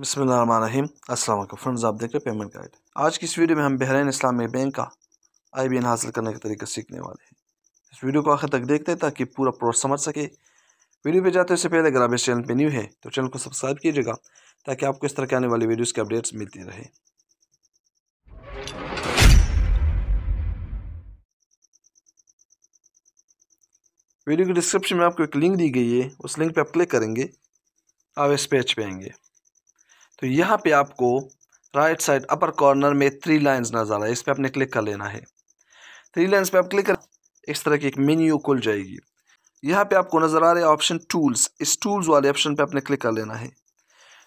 बसमीम असल फ्रेंड्स आप देख रहे पेमेंट गाइड आज की इस वीडियो में हम बहरीन इस्लामी बैंक का आई बी एन हासिल करने का तरीका सीखने वाले हैं इस वीडियो को आखिर तक देखते हैं ताकि पूरा प्रोस समझ सके वीडियो पे जाते उससे पहले अगर आप इस चैनल पर न्यू है तो चैनल को सब्सक्राइब कीजिएगा ताकि आपको इस तरह के आने वाली वीडियोज़ के अपडेट्स मिलती रहे वीडियो के डिस्क्रिप्शन में आपको एक लिंक दी गई है उस लिंक पर आप क्लिक करेंगे आप इस पेज पे आएंगे तो यहाँ पे आपको राइट साइड अपर कॉर्नर में थ्री लाइंस नज़र आ है इस पर आपने क्लिक कर लेना है थ्री लाइंस पे आप क्लिक कर इस तरह की एक मेन्यू खुल जाएगी यहाँ पे आपको नज़र आ रहा है ऑप्शन टूल्स इस टूल्स वाले ऑप्शन पे आपने क्लिक कर लेना है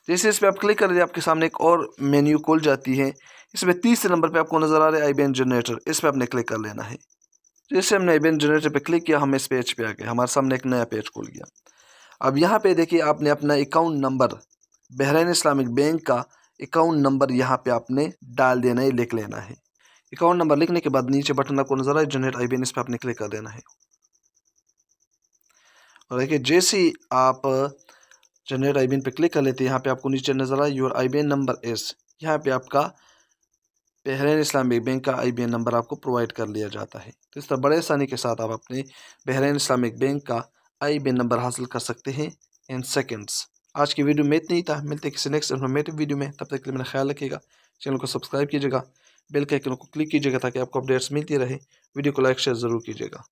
जैसे इस पर आप क्लिक कर करेंगे आपके सामने एक और मेन्यू खुल जाती है इसमें तीसरे नंबर पर आपको नज़र आ रहा है आई जनरेटर इस पर आपने क्लिक कर लेना है जैसे हमने आई जनरेटर पर क्लिक किया हम इस पेज पर आ गए हमारे सामने एक नया पेज खुल गया अब यहाँ पर देखिए आपने अपना account number Bahrain Islamic bank का अकाउंट नंबर यहाँ पे आपने डाल देना है लिख लेना है अकाउंट नंबर लिखने के बाद नीचे बटन आपको नजर आए जनरेट आई बी इस पर आपने क्लिक कर देना है और देखिए जैसे आप जनरेट आई पे क्लिक कर लेते हैं यहाँ पे आपको नीचे नजर आए योर आई नंबर एस यहाँ पे आपका बहरीन इस्लामिक बैंक का आई नंबर आपको प्रोवाइड कर लिया जाता है तो इस तरह बड़े आसानी के साथ आप अपने बहरीन इस्लामिक बैंक का आई नंबर हासिल कर सकते हैं इन सेकेंड्स आज की वीडियो में इतनी ही था मिलते किसी नेक्स्ट इन्फॉर्मेटिव वीडियो में तब तक के लिए मेरा ख्याल रखिएगा चैनल को सब्सक्राइब कीजिएगा बेल के आइकन को क्लिक कीजिएगा ताकि आपको अपडेट्स मिलती रहे वीडियो को लाइक शेयर ज़रूर कीजिएगा